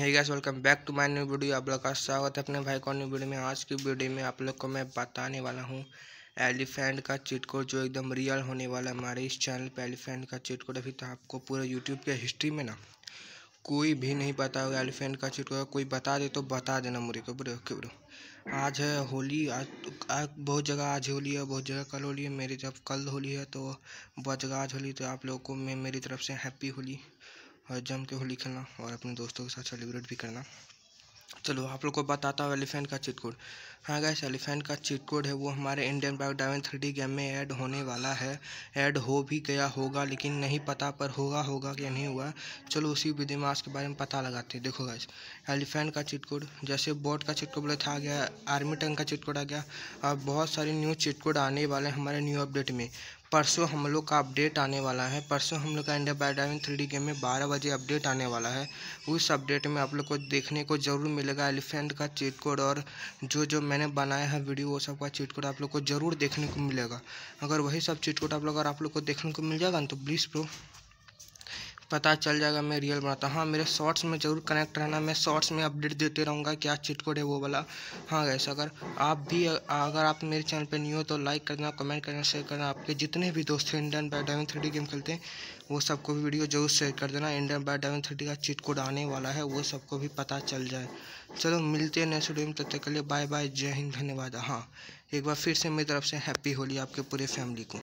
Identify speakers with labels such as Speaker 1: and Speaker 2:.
Speaker 1: है guys welcome back to my new video आप लोग का स्वागत है अपने भाई को न्यू वीडियो में आज की वीडियो में आप लोग को मैं बताने वाला हूँ एलिफेंट का कोड जो एकदम रियल होने वाला है हमारे इस चैनल पे एलिफेंट का कोड अभी तो आपको पूरे यूट्यूब के हिस्ट्री में ना कोई भी नहीं पता होगा एलिफेंट का कोड कोई बता दे तो बता देना मुरे को बुरे ओके बुरे आज है होली आज, बहुत जगह आज होली है बहुत जगह कल होली है मेरी तरफ कल होली है तो बहुत जगह आज होली तो आप लोग को मैं मेरी तरफ से हैप्पी होली और जम के होली खेलना और अपने दोस्तों के साथ सेलिब्रेट भी करना चलो आप लोग को बताता हूँ एलिफेंट का चीट कोड हाँ गैस एलिफेंट का चीट कोड है वो हमारे Indian bike diamond three game में ऐड होने वाला है ऐड हो भी गया होगा लेकिन नहीं पता पर होगा होगा कि नहीं हुआ चलो उसी आज के बारे में पता लगाते हैं देखो गैस एलिफेंट का चीट कोड जैसे बोट का चिट कोड बोले था आ गया आर्मी टंग का चिट कोड आ गया और बहुत सारे न्यू चिट कोड आने वाले हैं हमारे न्यू अपडेट में परसों हम लोग का अपडेट आने वाला है परसों हम लोग का इंडिया पैडावन थ्री गेम में बारह बजे अपडेट आने वाला है उस अपडेट में आप लोग को देखने को ज़रूर मिलेगा एलिफेंट का चीट कोड और जो जो मैंने बनाया है वीडियो वो सब का चीट कोड आप लोग को ज़रूर देखने को मिलेगा अगर वही सब चीट कोड आप लोग अगर आप लोग को देखने को मिल जाएगा तो प्लीज़ प्रो पता चल जाएगा मैं रियल बनाता हूँ हाँ मेरे शॉर्ट्स में ज़रूर कनेक्ट रहना मैं शॉर्ट्स में अपडेट देते रहूँगा क्या चिटकोड है वो वाला हाँ गैस अगर आप भी अगर आप मेरे चैनल पर न्यू हो तो लाइक करना कमेंट करना शेयर करना आपके जितने भी दोस्त हैं Indian bike diamond three game खेलते हैं वो सबको भी वीडियो जरूर शेयर कर देना इंडियन बाय डायमंड थ्री का चिट कोड आने वाला है वो सबको भी पता चल जाए चलो मिलते हैं नेक्स्ट वीडियो में तब तक के लिए बाय बाय जय हिंद धन्यवाद हाँ एक बार फिर से मेरी तरफ से हैप्पी होली आपके पूरे फैमिली को